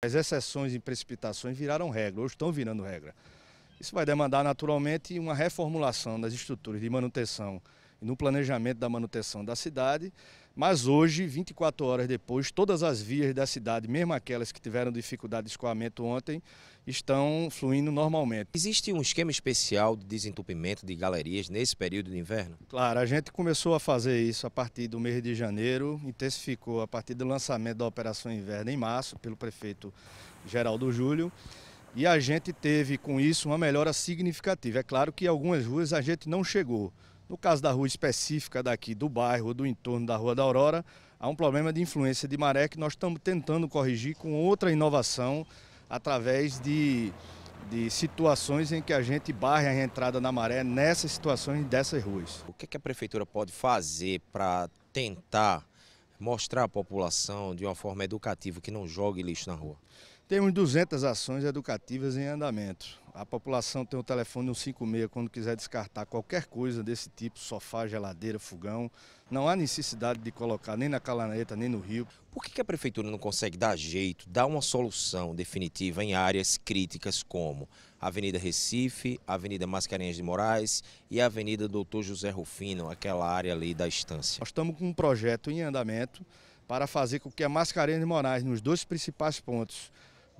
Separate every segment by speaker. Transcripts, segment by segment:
Speaker 1: As exceções e precipitações viraram regra, hoje estão virando regra. Isso vai demandar naturalmente uma reformulação das estruturas de manutenção e no planejamento da manutenção da cidade, mas hoje, 24 horas depois, todas as vias da cidade, mesmo aquelas que tiveram dificuldade de escoamento ontem, estão fluindo normalmente. Existe um esquema especial
Speaker 2: de desentupimento de galerias nesse período de inverno?
Speaker 1: Claro, a gente começou a fazer isso a partir do mês de janeiro, intensificou a partir do lançamento da Operação Inverno em março, pelo prefeito Geraldo Júlio. E a gente teve com isso uma melhora significativa. É claro que algumas ruas a gente não chegou, no caso da rua específica daqui do bairro, do entorno da Rua da Aurora, há um problema de influência de maré que nós estamos tentando corrigir com outra inovação através de, de situações em que a gente barre a entrada na maré nessas situações dessas ruas. O que, é que a prefeitura pode fazer para
Speaker 2: tentar mostrar à população de uma forma educativa que não jogue lixo na rua?
Speaker 1: Temos 200 ações educativas em andamento. A população tem o telefone 156 quando quiser descartar qualquer coisa desse tipo, sofá, geladeira, fogão. Não há necessidade de colocar nem na calaneta, nem no rio. Por que a prefeitura não consegue dar jeito, dar uma
Speaker 2: solução definitiva em áreas críticas como Avenida Recife, Avenida Mascarenhas de Moraes e Avenida Doutor José Rufino, aquela área ali da estância? Nós estamos com um
Speaker 1: projeto em andamento para fazer com que a Mascarenhas de Moraes, nos dois principais pontos,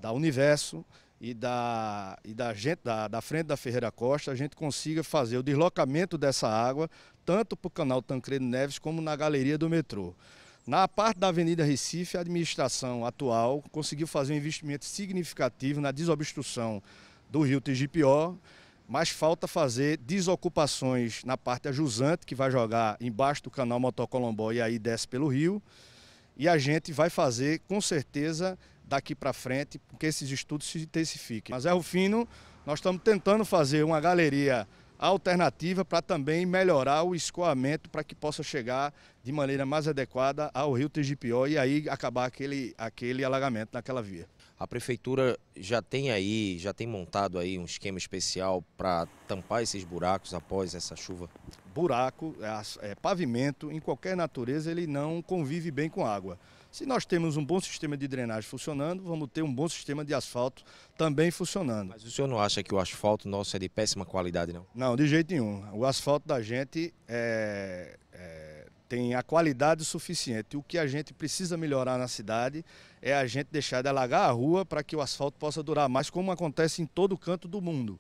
Speaker 1: da Universo e da, e da, gente, da, da frente da Ferreira Costa, a gente consiga fazer o deslocamento dessa água, tanto para o canal Tancredo Neves como na galeria do metrô. Na parte da Avenida Recife, a administração atual conseguiu fazer um investimento significativo na desobstrução do rio Tigipió, mas falta fazer desocupações na parte ajusante, que vai jogar embaixo do canal Motocolombó e aí desce pelo rio. E a gente vai fazer, com certeza, daqui para frente, porque esses estudos se intensifiquem. Mas é o fino, nós estamos tentando fazer uma galeria alternativa para também melhorar o escoamento para que possa chegar de maneira mais adequada ao rio Tigipió e aí acabar aquele, aquele alagamento naquela via.
Speaker 2: A prefeitura já tem aí, já tem montado aí um esquema especial para tampar
Speaker 1: esses buracos após essa chuva? buraco, é, é, pavimento, em qualquer natureza, ele não convive bem com água. Se nós temos um bom sistema de drenagem funcionando, vamos ter um bom sistema de asfalto também funcionando. Mas
Speaker 2: o senhor não acha que o asfalto nosso é de péssima qualidade, não?
Speaker 1: Não, de jeito nenhum. O asfalto da gente é, é, tem a qualidade suficiente. O que a gente precisa melhorar na cidade é a gente deixar de alagar a rua para que o asfalto possa durar mais, como acontece em todo canto do mundo.